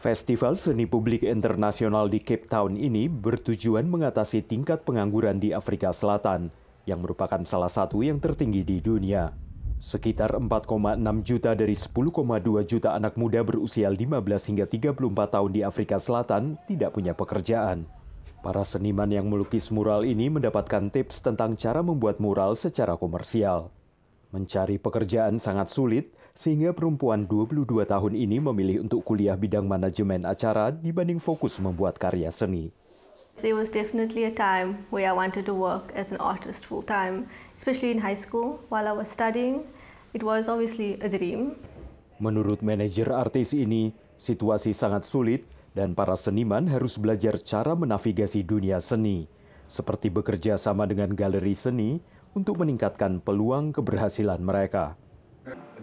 Festival Seni Publik Internasional di Cape Town ini bertujuan mengatasi tingkat pengangguran di Afrika Selatan, yang merupakan salah satu yang tertinggi di dunia. Sekitar 4,6 juta dari 10,2 juta anak muda berusia 15 hingga 34 tahun di Afrika Selatan tidak punya pekerjaan. Para seniman yang melukis mural ini mendapatkan tips tentang cara membuat mural secara komersial. Mencari pekerjaan sangat sulit, sehingga perempuan 22 tahun ini memilih untuk kuliah bidang manajemen acara dibanding fokus membuat karya seni. There was definitely a time where I wanted to work as an artist full time, especially in high school while I was studying. It was obviously a dream. Menurut manajer artis ini, situasi sangat sulit dan para seniman harus belajar cara menavigasi dunia seni, seperti bekerja sama dengan galeri seni untuk meningkatkan peluang keberhasilan mereka.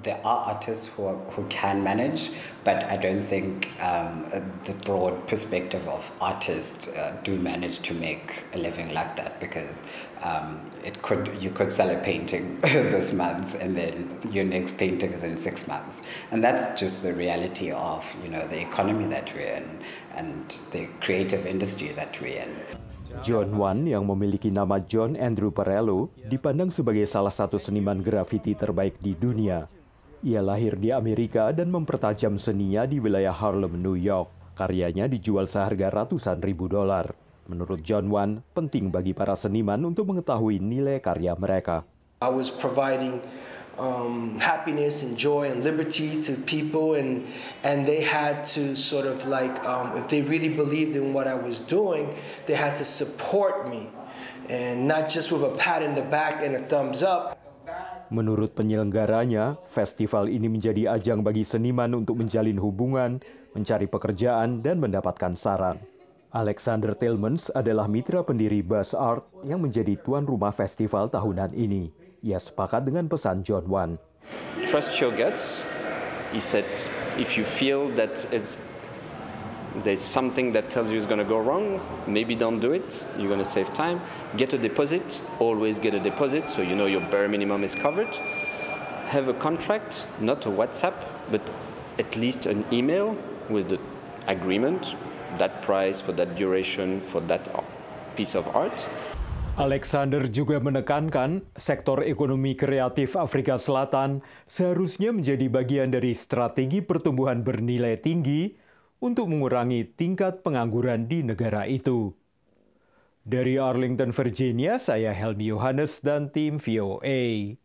There are artists who, are, who can manage, but I don't think um, the broad perspective of artists uh, do manage to make a living like that because um, it could you could sell a painting this month and then your next painting is in six months, and that's just the reality of you know the economy that we're in. and the creative industry that we're in. John Wan yang memiliki nama John Andrew Perello dipandang sebagai salah satu seniman grafiti terbaik di dunia. Ia lahir di Amerika dan mempertajam seninya di wilayah Harlem, New York. Karyanya dijual seharga ratusan ribu dolar. Menurut John Wan, penting bagi para seniman untuk mengetahui nilai karya mereka. I was providing um, happiness and joy and liberty to people and and they had to sort of like um, if they really believed in what I was doing they had to support me and not just with a pat in the back and a thumbs up Menurut penyelenggaranya, festival ini menjadi ajang bagi seniman untuk menjalin hubungan, mencari pekerjaan, dan mendapatkan saran. Alexander Tillmans adalah mitra pendiri Buzz Art yang menjadi tuan rumah festival tahunan ini. Ia sepakat dengan pesan John Wan. Trust your guts. He said, if you feel that it's, there's something that tells you it's going to go wrong, maybe don't do it. You're going to save time. Get a deposit. Always get a deposit so you know your bare minimum is covered. Have a contract, not a WhatsApp, but at least an email with the agreement that price, for that duration, for that piece of art. Alexander juga menekankan sektor ekonomi kreatif Afrika Selatan seharusnya menjadi bagian dari strategi pertumbuhan bernilai tinggi untuk mengurangi tingkat pengangguran di negara itu. Dari Arlington, Virginia, saya Helmi Yohanes dan tim VOA.